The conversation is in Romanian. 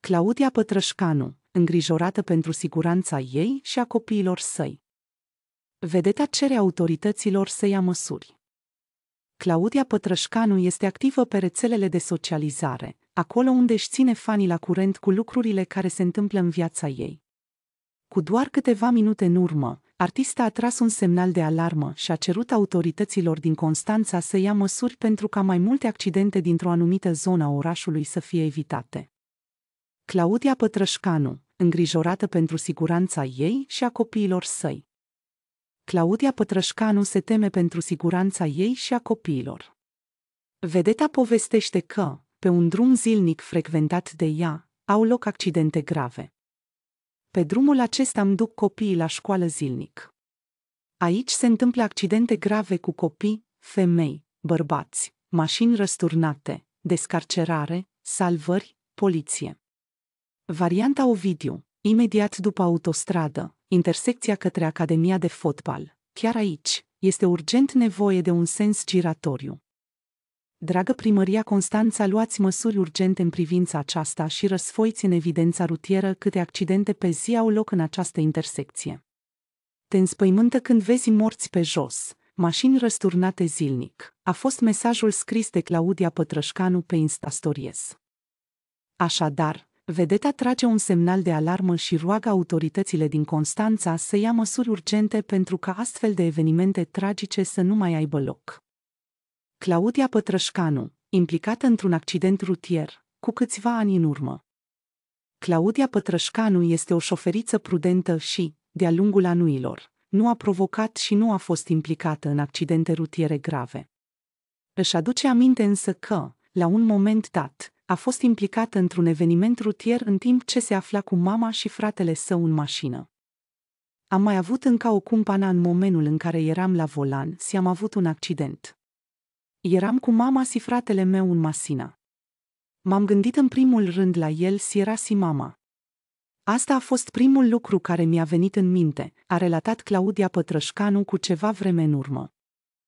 Claudia Pătrășcanu, îngrijorată pentru siguranța ei și a copiilor săi. Vedeta cere autorităților să ia măsuri. Claudia Pătrășcanu este activă pe rețelele de socializare, acolo unde își ține fanii la curent cu lucrurile care se întâmplă în viața ei. Cu doar câteva minute în urmă, Artista a tras un semnal de alarmă și a cerut autorităților din Constanța să ia măsuri pentru ca mai multe accidente dintr-o anumită zonă a orașului să fie evitate. Claudia Pătrășcanu, îngrijorată pentru siguranța ei și a copiilor săi. Claudia Pătrășcanu se teme pentru siguranța ei și a copiilor. Vedeta povestește că, pe un drum zilnic frecventat de ea, au loc accidente grave. Pe drumul acesta îmi duc copiii la școală zilnic. Aici se întâmplă accidente grave cu copii, femei, bărbați, mașini răsturnate, descarcerare, salvări, poliție. Varianta Ovidiu, imediat după autostradă, intersecția către Academia de Fotbal. Chiar aici, este urgent nevoie de un sens giratoriu dragă primăria Constanța, luați măsuri urgente în privința aceasta și răsfoiți în evidența rutieră câte accidente pe zi au loc în această intersecție. Te înspăimântă când vezi morți pe jos, mașini răsturnate zilnic, a fost mesajul scris de Claudia Pătrășcanu pe Instastories. Așadar, vedeta trage un semnal de alarmă și roagă autoritățile din Constanța să ia măsuri urgente pentru ca astfel de evenimente tragice să nu mai aibă loc. Claudia Pătrășcanu, implicată într-un accident rutier, cu câțiva ani în urmă. Claudia Pătrășcanu este o șoferiță prudentă și, de-a lungul anuilor, nu a provocat și nu a fost implicată în accidente rutiere grave. Își aduce aminte însă că, la un moment dat, a fost implicată într-un eveniment rutier în timp ce se afla cu mama și fratele său în mașină. Am mai avut încă o cumpana în momentul în care eram la volan și am avut un accident. Eram cu mama și fratele meu în Masina. M-am gândit în primul rând la el și era și mama. Asta a fost primul lucru care mi-a venit în minte, a relatat Claudia Pătrășcanu cu ceva vreme în urmă.